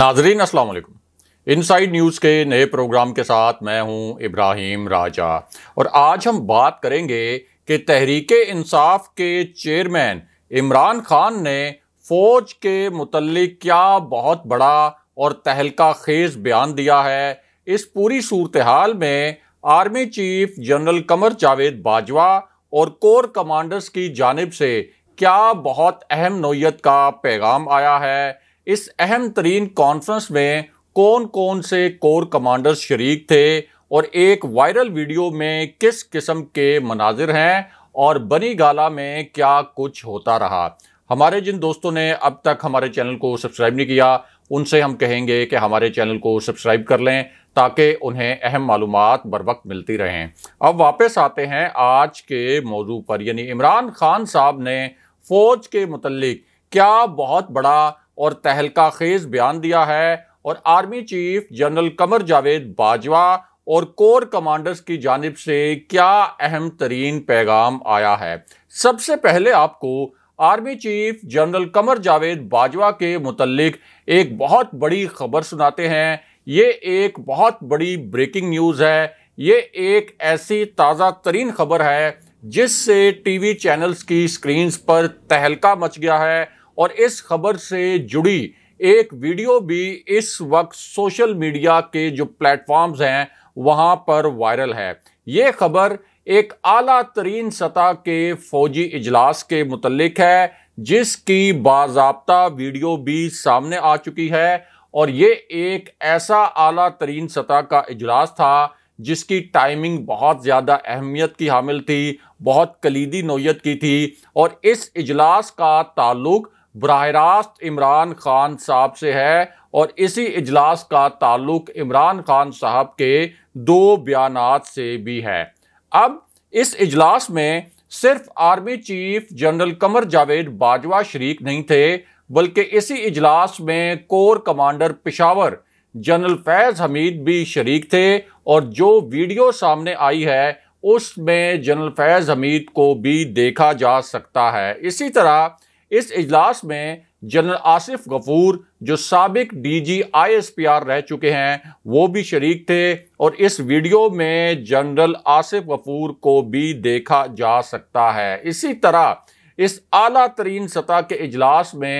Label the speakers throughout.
Speaker 1: नाजरीन अस्सलाम वालेकुम इनसाइड न्यूज़ के नए प्रोग्राम के साथ मैं हूं इब्राहिम राजा और आज हम बात करेंगे कि तहरीक इंसाफ के चेयरमैन इमरान खान ने फौज के मुतलक क्या बहुत बड़ा और तहलका खेज बयान दिया है इस पूरी सूरत हाल में army chief general Qamar Javed Bajwa और कोर कमांडर्स की जानब से क्या बहुत अहम नोयत का पैगाम आया है इस अहम तरीन कॉन्फ्रेंस में कौन कौन से कोर कमांडर शरीक थे और एक वायरल वीडियो में किस किस्म के मनाजिर हैं और बनी गाला में क्या कुछ होता रहा हमारे जिन दोस्तों ने अब तक हमारे चैनल को सब्सक्राइब नहीं किया उनसे हम कहेंगे कि हमारे चैनल को सब्सक्राइब कर लें ताकि उन्हें अहम मालूम बर वक्त मिलती रहें अब वापस आते हैं आज के मौजू पर यानी इमरान खान साहब ने फ़ौज के मतलब क्या बहुत बड़ा और तहलका खेज बयान दिया है और army chief general Qamar Javed Bajwa और कोर कमांडर्स की जानब से क्या अहम तरीन पैगाम आया है सबसे पहले आपको army chief general Qamar Javed Bajwa के मुतलक एक बहुत बड़ी खबर सुनाते हैं ये एक बहुत बड़ी ब्रेकिंग न्यूज़ है ये एक ऐसी ताज़ा तरीन खबर है जिससे टीवी चैनल्स की स्क्रीन्स पर तहलका मच गया है और इस खबर से जुड़ी एक वीडियो भी इस वक्त सोशल मीडिया के जो प्लेटफॉर्म्स हैं वहां पर वायरल है ये खबर एक आला तरीन सतह के फौजी इजलास के मुतलक है जिसकी बाबा वीडियो भी सामने आ चुकी है और ये एक ऐसा आला तरीन सतह का इजलास था जिसकी टाइमिंग बहुत ज़्यादा अहमियत की हामिल थी बहुत कलीदी नोयत की थी और इस इजलास का ताल्लुक़ बरह रास्त इमरान खान साहब से है और इसी इजलास का ताल्लुक इमरान खान साहब के दो बयान से भी है अब इस इजलास में सिर्फ army chief general Qamar Javed Bajwa शरीक नहीं थे बल्कि इसी इजलास में corps commander Peshawar general Faiz Hameed भी शरीक थे और जो वीडियो सामने आई है उसमें जनरल फैज हमीद को भी देखा जा सकता है इसी तरह इस इजलास में जनरल आसिफ गफूर जो सबक D G I S P R रह चुके हैं वो भी शरीक थे और इस वीडियो में जनरल आसिफ गफूर को भी देखा जा सकता है इसी तरह इस आला तरीन सतह के इजलास में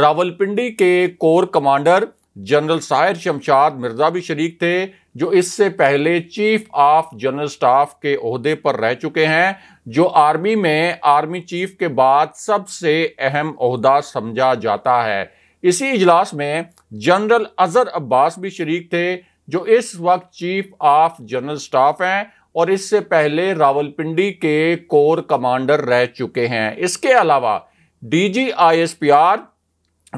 Speaker 1: रावलपिंडी के corps commander general Sahir Shamshad Mirza भी शरीक थे जो इससे पहले चीफ ऑफ जनरल स्टाफ के अहदे पर रह चुके हैं जो आर्मी में आर्मी चीफ के बाद सबसे अहम अहदा समझा जाता है इसी इजलास में जनरल अजहर अब्बास भी शरीक थे जो इस वक्त चीफ ऑफ जनरल स्टाफ हैं और इससे पहले रावलपिंडी के कोर कमांडर रह चुके हैं इसके अलावा D G I S P R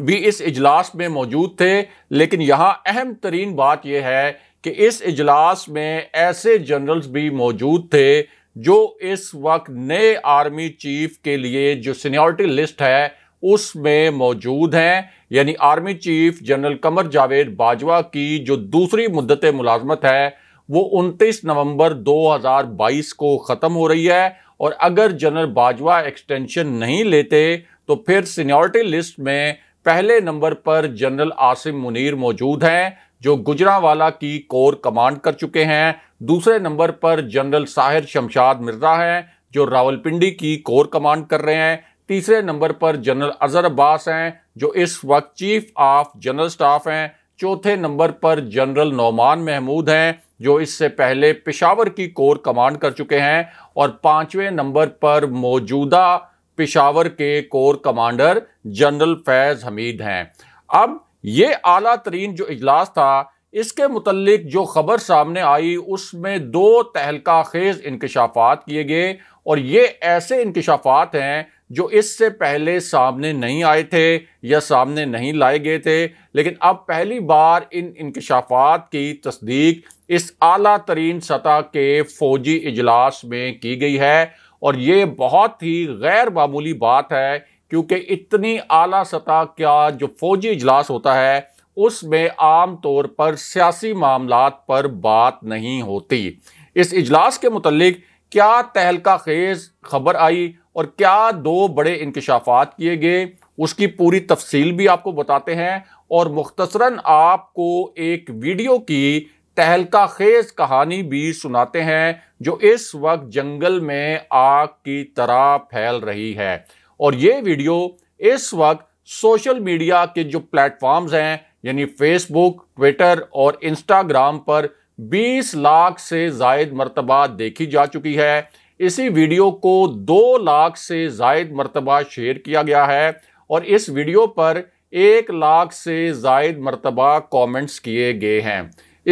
Speaker 1: भी इस इजलास में मौजूद थे लेकिन यहाँ अहम तरीन बात यह है कि इस इजलास में ऐसे जनरल्स भी मौजूद थे जो इस वक्त नए आर्मी चीफ के लिए जो सीनियरिटी लिस्ट है उसमें मौजूद हैं यानी army chief general Qamar Javed Bajwa की जो दूसरी मुद्दत मुलाजमत है वो 29 नवंबर 2022 को ख़त्म हो रही है और अगर जनरल बाजवा एक्सटेंशन नहीं लेते तो फिर सीनियरिटी लिस्ट में पहले नंबर पर जनरल आसिम मुनीर मौजूद हैं जो गुजरावाला की कोर कमांड कर चुके हैं दूसरे नंबर पर जनरल साहिर शमशाद मिर्जा हैं जो रावलपिंडी की कोर कमांड कर रहे हैं तीसरे नंबर पर जनरल अजहर अब्बास हैं जो इस वक्त चीफ ऑफ जनरल स्टाफ हैं चौथे नंबर पर जनरल नौमान महमूद हैं जो इससे पहले पेशावर की कोर कमांड कर चुके हैं और पांचवें नंबर पर मौजूदा पिशावर के corps commander general Faiz Hameed हैं अब ये आला तरीन जो इजलास था इसके मतलब जो खबर सामने आई उसमें दो तहलका खेज इंकशाफात किए गए और ये ऐसे इंकशाफात हैं जो इससे पहले सामने नहीं आए थे या सामने नहीं लाए गए थे लेकिन अब पहली बार इन इंकशाफात की तस्दीक इस आला तरीन सतह के फौजी इजलास में की गई है और ये बहुत ही गैर मामूली बात है क्योंकि इतनी आला सतह का जो फौजी इजलास होता है उसमें आम तौर पर सियासी मामला पर बात नहीं होती इस इजलास के मतलब क्या तहलका खेज खबर आई और क्या दो बड़े इंकशाफात किए गए उसकी पूरी तफसील भी आपको बताते हैं और मुख्तसरा आपको एक वीडियो की तहलका खेज कहानी भी सुनाते हैं जो इस वक्त जंगल में आग की तरह फैल रही है और ये वीडियो इस वक्त सोशल मीडिया के जो प्लेटफॉर्म्स हैं यानी फेसबुक ट्विटर और इंस्टाग्राम पर 20 लाख से जायद मरतबा देखी जा चुकी है इसी वीडियो को 2 लाख से जायद मरतबा शेयर किया गया है और इस वीडियो पर एक लाख से जायद मरतबा कमेंट्स किए गए हैं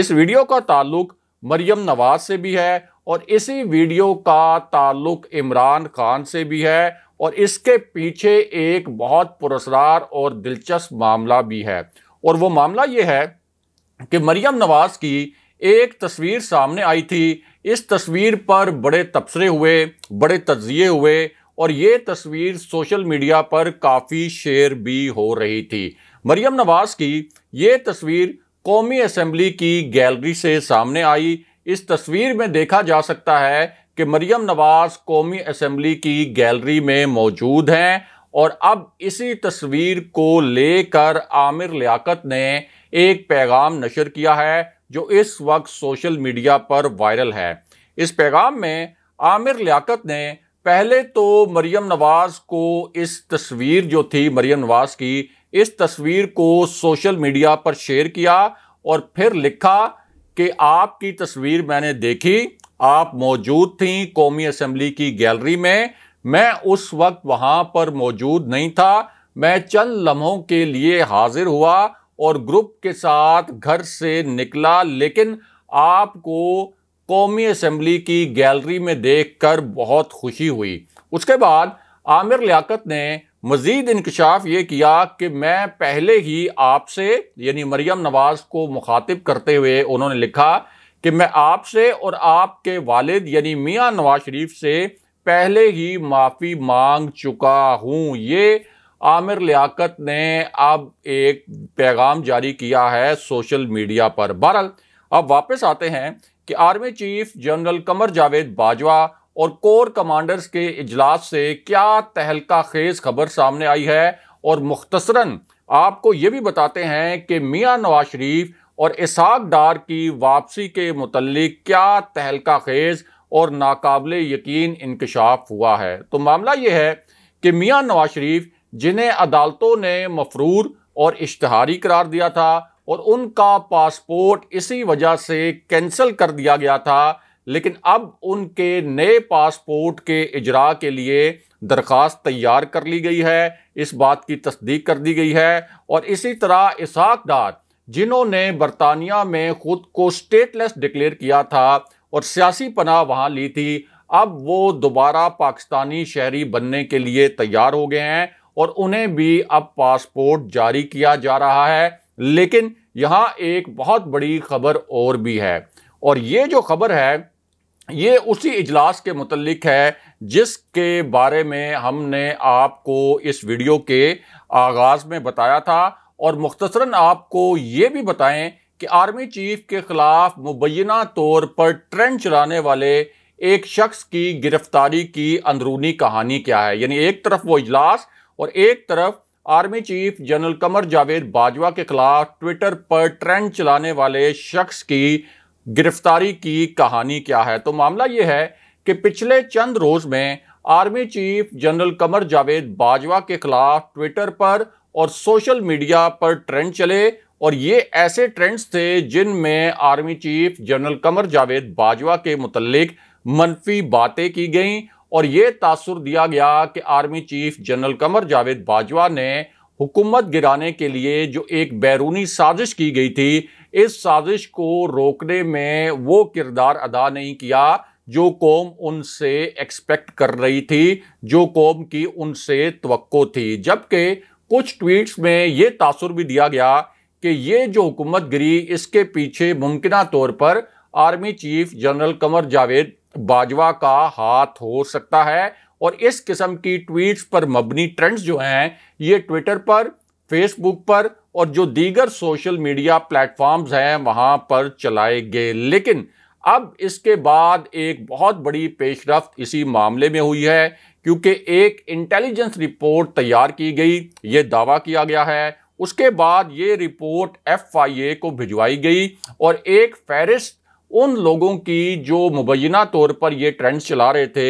Speaker 1: इस वीडियो का ताल्लुक मरियम नवाज से भी है और इसी वीडियो का ताल्लुक इमरान खान से भी है और इसके पीछे एक बहुत पुरस्कार और दिलचस्प मामला भी है और वो मामला ये है कि मरियम नवाज की एक तस्वीर सामने आई थी इस तस्वीर पर बड़े तबसरे हुए बड़े तजिए हुए और ये तस्वीर सोशल मीडिया पर काफ़ी शेयर भी हो रही थी मरियम नवाज की ये तस्वीर कौमी असम्बली की गैलरी से सामने आई इस तस्वीर में देखा जा सकता है कि मरियम नवाज कौमी असम्बली की गैलरी में मौजूद हैं और अब इसी तस्वीर को लेकर आमिर लियाकत ने एक पैगाम नशर किया है जो इस वक्त सोशल मीडिया पर वायरल है इस पैगाम में आमिर लियाकत ने पहले तो मरियम नवाज को इस तस्वीर जो थी मरियम नवाज की इस तस्वीर को सोशल मीडिया पर शेयर किया और फिर लिखा कि आपकी तस्वीर मैंने देखी आप मौजूद थी कौमी असम्बली की गैलरी में मैं उस वक्त वहां पर मौजूद नहीं था मैं चंद लम्हों के लिए हाजिर हुआ और ग्रुप के साथ घर से निकला लेकिन आपको कौमी असम्बली की गैलरी में देखकर बहुत खुशी हुई उसके बाद आमिर लियाकत ने मज़ीद इंकशाफ ये किया कि मैं पहले ही आपसे यानी मरियम नवाज को मुखातिब करते हुए उन्होंने लिखा कि मैं आपसे और आपके वालिद यानी मियाँ नवाज शरीफ से पहले ही माफ़ी मांग चुका हूँ ये आमिर लियाकत ने अब एक पैगाम जारी किया है सोशल मीडिया पर बहरल अब वापस आते हैं कि army chief general Qamar Javed Bajwa और कोर कमांडर्स के इजलास से क्या तहलका खेज खबर सामने आई है और मुख्तसरन आपको ये भी बताते हैं कि मियाँ नवाज शरीफ और इसाक डार की वापसी के मुतल क्या तहलका खेज और नाकबले यकीन इंकशाफ हुआ है तो मामला यह है कि मियाँ नवाज शरीफ जिन्हें अदालतों ने मफरूर और इश्तहारी करार दिया था और उनका पासपोर्ट इसी वजह से कैंसिल कर दिया गया था लेकिन अब उनके नए पासपोर्ट के इजरा के लिए दरख्वास्त तैयार कर ली गई है इस बात की तस्दीक कर दी गई है और इसी तरह इसाक डार जिन्होंने बरतानिया में खुद को स्टेटलेस डिक्लेयर किया था और सियासी पनाह वहाँ ली थी अब वो दोबारा पाकिस्तानी शहरी बनने के लिए तैयार हो गए हैं और उन्हें भी अब पासपोर्ट जारी किया जा रहा है लेकिन यहाँ एक बहुत बड़ी खबर और भी है और ये जो खबर है ये उसी इजलास के मतलब है जिसके बारे में हमने आपको इस वीडियो के आगाज़ में बताया था और मुख्तरा आपको ये भी बताएं कि आर्मी चीफ के ख़िलाफ़ मुबैना तौर पर ट्रेंड चलाने वाले एक शख्स की गिरफ्तारी की अंदरूनी कहानी क्या है यानी एक तरफ वो इजलास और एक तरफ army chief general Qamar Javed Bajwa के खिलाफ ट्विटर पर ट्रेंड चलाने वाले शख्स की गिरफ्तारी की कहानी क्या है तो मामला यह है कि पिछले चंद रोज में army chief general Qamar Javed Bajwa के खिलाफ ट्विटर पर और सोशल मीडिया पर ट्रेंड चले और ये ऐसे ट्रेंड्स थे जिनमें army chief general Qamar Javed Bajwa के मुतलिक मनफी बातें की गईं और ये तासुर दिया गया कि army chief general Qamar Javed Bajwa ने हुकूमत गिराने के लिए जो एक बैरूनी साजिश की गई थी इस साजिश को रोकने में वो किरदार अदा नहीं किया जो कौम उनसे एक्सपेक्ट कर रही थी जो कौम की उनसे तो थी जबकि कुछ ट्वीट्स में ये तासर भी दिया गया कि ये जो हुकूमत गिरी इसके पीछे मुमकिन तौर पर army chief general Qamar Javed Bajwa का हाथ हो सकता है और इस किस्म की ट्वीट्स पर मबनी ट्रेंड्स जो हैं ये ट्विटर पर फेसबुक पर और जो दीगर सोशल मीडिया प्लेटफॉर्म्स हैं वहां पर चलाए गए लेकिन अब इसके बाद एक बहुत बड़ी पेशरफ इसी मामले में हुई है क्योंकि एक इंटेलिजेंस रिपोर्ट तैयार की गई ये दावा किया गया है उसके बाद ये रिपोर्ट एफ आई ए को भिजवाई गई और एक फहरिस्त उन लोगों की जो मुबैना तौर पर ये ट्रेंड्स चला रहे थे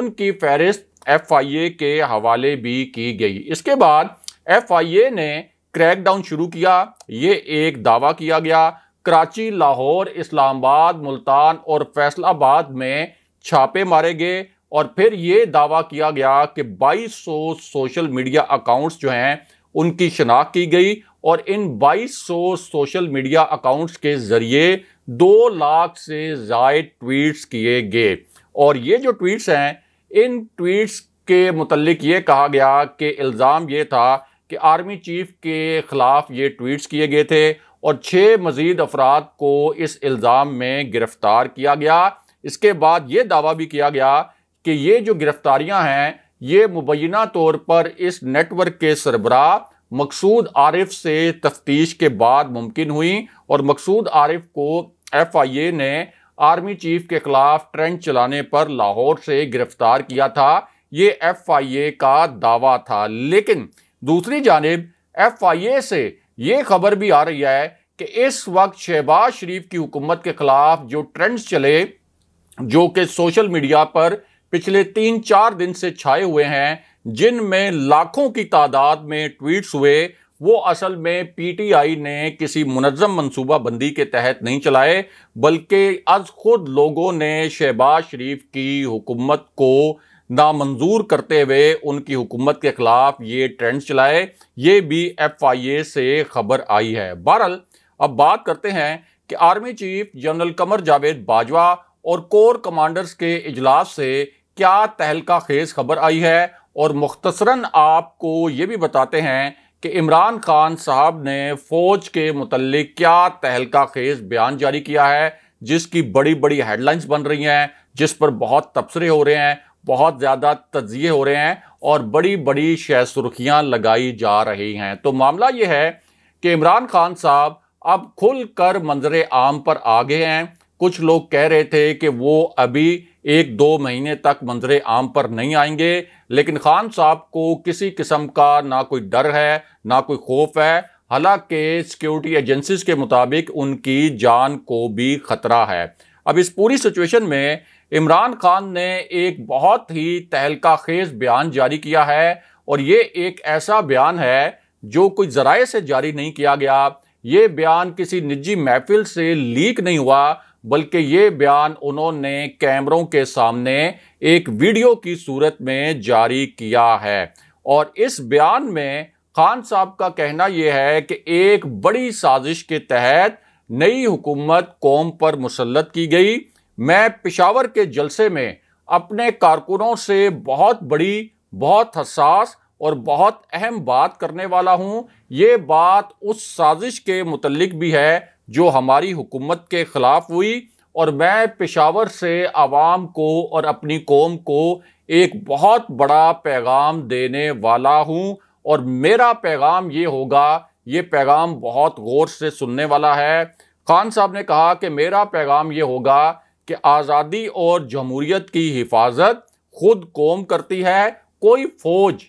Speaker 1: उनकी फहरिस्त एफ आई ए के हवाले भी की गई इसके बाद एफआईए ने क्रैकडाउन शुरू किया ये एक दावा किया गया कराची लाहौर इस्लामाबाद मुल्तान और फैसलाबाद में छापे मारे गए और फिर ये दावा किया गया कि 2200 सोशल मीडिया अकाउंट्स जो हैं उनकी शनाख्त की गई और इन 2200 सोशल मीडिया अकाउंट्स के ज़रिए दो लाख से जायद ट्वीट्स किए गए और ये जो ट्वीट्स हैं इन ट्वीट्स के मतलब ये कहा गया कि इल्ज़ाम ये था कि आर्मी चीफ के ख़िलाफ़ ये ट्वीट्स किए गए थे और छः मज़ीद अफराद को इस इल्ज़ाम में गिरफ़्तार किया गया इसके बाद ये दावा भी किया गया कि ये जो गिरफ़्तारियाँ हैं ये मुबैना तौर पर इस नेटवर्क के सरबरा मकसूद आरिफ से तफ्तीश के बाद मुमकिन हुई और मकसूद आरिफ को एफ आई ए ने आर्मी चीफ के खिलाफ ट्रेंड चलाने पर लाहौर से गिरफ्तार किया था ये एफ आई ए का दावा था लेकिन दूसरी जानब एफ आई ए से ये खबर भी आ रही है कि इस वक्त शहबाज शरीफ की हुकूमत के खिलाफ जो ट्रेंड्स चले जो कि सोशल मीडिया पर पिछले तीन चार दिन से छाए हुए हैं जिनमें लाखों की तादाद में ट्वीट्स हुए वो असल में पीटीआई ने किसी मुनज़म मनसूबाबंदी के तहत नहीं चलाए बल्कि आज खुद लोगों ने शहबाज शरीफ की हुकूमत को नामंजूर करते हुए उनकी हुकूमत के खिलाफ ये ट्रेंड चलाए ये भी एफ आई ए से खबर आई है बहरहाल अब बात करते हैं कि army chief general Qamar Javed Bajwa और कोर कमांडर्स के इजलास से क्या तहलका खेज खबर आई है और मुख्तसरन आपको ये भी बताते हैं कि इमरान खान साहब ने फौज के मुतल क्या तहलका खेज बयान जारी किया है जिसकी बड़ी बड़ी हेडलाइंस बन रही हैं जिस पर बहुत तबसरे हो रहे हैं बहुत ज़्यादा तजिए हो रहे हैं और बड़ी बड़ी शह सुर्खियाँ लगाई जा रही हैं तो मामला ये है कि इमरान खान साहब अब खुल कर मंजर आम पर आ गए हैं कुछ लोग कह रहे थे कि वो अभी एक दो महीने तक मंजर आम पर नहीं आएंगे लेकिन खान साहब को किसी किस्म का ना कोई डर है ना कोई खौफ है हालांकि सिक्योरिटी एजेंसीज के मुताबिक उनकी जान को भी खतरा है अब इस पूरी सिचुएशन में इमरान खान ने एक बहुत ही तहलका खेज बयान जारी किया है और ये एक ऐसा बयान है जो कोई जराए से जारी नहीं किया गया ये बयान किसी निजी महफिल से लीक नहीं हुआ बल्कि ये बयान उन्होंने कैमरों के सामने एक वीडियो की सूरत में जारी किया है और इस बयान में खान साहब का कहना यह है कि एक बड़ी साजिश के तहत नई हुकूमत कौम पर मुसलत की गई मैं पिशावर के जलसे में अपने कारकुनों से बहुत बड़ी बहुत हसास और बहुत अहम बात करने वाला हूं ये बात उस साजिश के मुतलक भी है जो हमारी हुकूमत के ख़िलाफ़ हुई और मैं पेशावर से आवाम को और अपनी कौम को एक बहुत बड़ा पैगाम देने वाला हूँ और मेरा पैगाम ये होगा ये पैगाम बहुत गौर से सुनने वाला है खान साहब ने कहा कि मेरा पैगाम ये होगा कि आज़ादी और जमहूरीत की हिफाजत खुद कौम करती है कोई फौज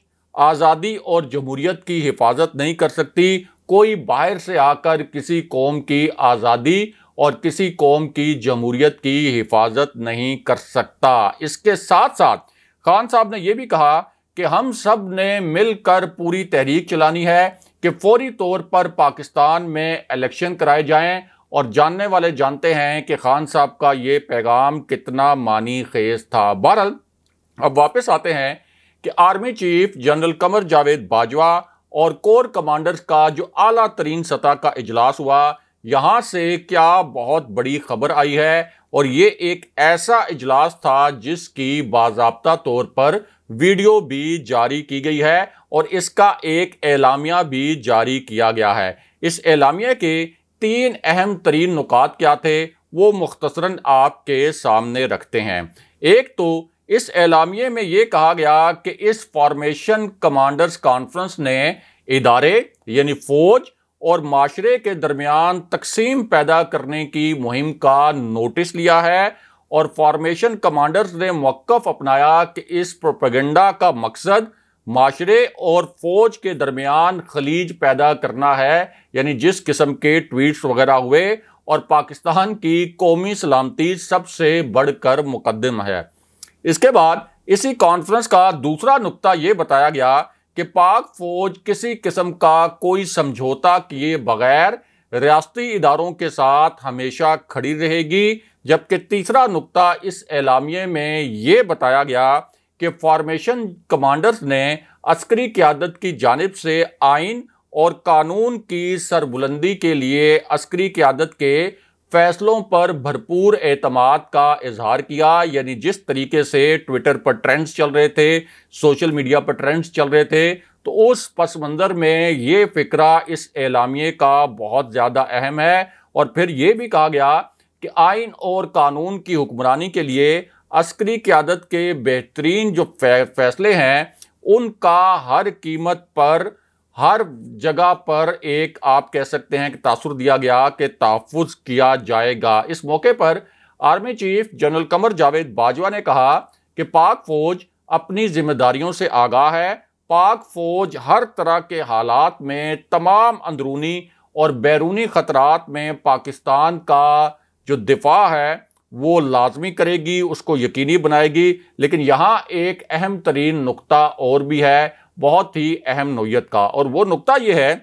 Speaker 1: आज़ादी और जमहूरीत की हिफाजत नहीं कर सकती कोई बाहर से आकर किसी कौम की आज़ादी और किसी कौम की जमहूरीत की हिफाजत नहीं कर सकता इसके साथ साथ खान साहब ने यह भी कहा कि हम सब ने मिलकर पूरी तहरीक चलानी है कि फौरी तौर पर पाकिस्तान में इलेक्शन कराए जाएं और जानने वाले जानते हैं कि खान साहब का ये पैगाम कितना मानी खेज था बहरल अब वापस आते हैं कि army chief general Qamar Javed Bajwa और कोर कमांडर्स का जो आला तरीन सतह का इजलास हुआ यहाँ से क्या बहुत बड़ी खबर आई है और ये एक ऐसा इजलास था जिसकी बाबा तौर पर वीडियो भी जारी की गई है और इसका एक एलामिया भी जारी किया गया है इस एलामिया के तीन अहम तरीन नुकात क्या थे वो मुख्तसरा आपके सामने रखते हैं एक तो इस एलामिये में ये कहा गया कि इस फॉर्मेशन कमांडर्स कॉन्फ्रेंस ने इदारे यानी फौज और माशरे के दरमियान तकसीम पैदा करने की मुहिम का नोटिस लिया है और फॉर्मेशन कमांडर्स ने मौक़ अपनाया कि इस प्रोपेगेंडा का मकसद माशरे और फौज के दरमियान खलीज पैदा करना है यानी जिस किस्म के ट्वीट्स वगैरह हुए और पाकिस्तान की कौमी सलामती सबसे बढ़कर मुकदम है इसके बाद इसी कॉन्फ्रेंस का दूसरा नुकता ये बताया गया कि पाक फौज किसी किस्म का कोई समझौता किए बगैर रियाती इदारों के साथ हमेशा खड़ी रहेगी जबकि तीसरा नुकता इस एलामिए में ये बताया गया कि फॉर्मेशन कमांडर्स ने अस्करी क्यादत की जानब से आइन और कानून की सरबुलंदी के लिए अस्करी क्यादत के फैसलों पर भरपूर एतमाद का इजहार किया यानी जिस तरीके से ट्विटर पर ट्रेंड्स चल रहे थे सोशल मीडिया पर ट्रेंड्स चल रहे थे तो उस पस मंज़र में ये फ़िक्रा इस एलामिये का बहुत ज़्यादा अहम है और फिर ये भी कहा गया कि आइन और कानून की हुक्मरानी के लिए अस्करी क्यादत के बेहतरीन जो फैसले हैं उनका हर कीमत पर हर जगह पर एक आप कह सकते हैं कि तासुर दिया गया कि तहफ़ किया जाएगा इस मौके पर army chief general Qamar Javed Bajwa ने कहा कि पाक फौज अपनी जिम्मेदारियों से आगाह है पाक फौज हर तरह के हालात में तमाम अंदरूनी और बैरूनी ख़तरात में पाकिस्तान का जो दिफा है वो लाजमी करेगी उसको यकीनी बनाएगी लेकिन यहाँ एक अहम तरीन नुकता और भी है बहुत ही अहम नोयत का और वो नुकता ये है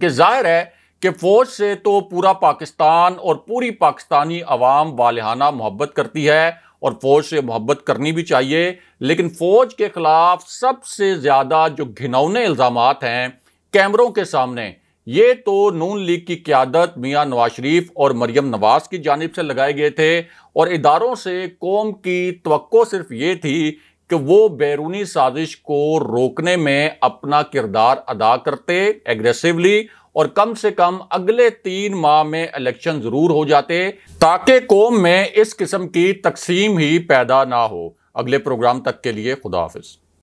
Speaker 1: कि जाहिर है कि फ़ौज से तो पूरा पाकिस्तान और पूरी पाकिस्तानी अवाम वालहाना मोहब्बत करती है और फ़ौज से मोहब्बत करनी भी चाहिए लेकिन फ़ौज के ख़िलाफ़ सबसे ज़्यादा जो घिनौने इल्ज़ाम हैं कैमरों के सामने ये तो नून लीग की क्यादत मियाँ नवाज शरीफ और मरियम नवाज की जानब से लगाए गए थे और इदारों से कौम की तो सिर्फ ये थी कि वो बैरूनी साजिश को रोकने में अपना किरदार अदा करते एग्रेसिवली और कम से कम अगले तीन माह में इलेक्शन ज़रूर हो जाते ताकि कौम में इस किस्म की तकसीम ही पैदा ना हो अगले प्रोग्राम तक के लिए खुदाफिज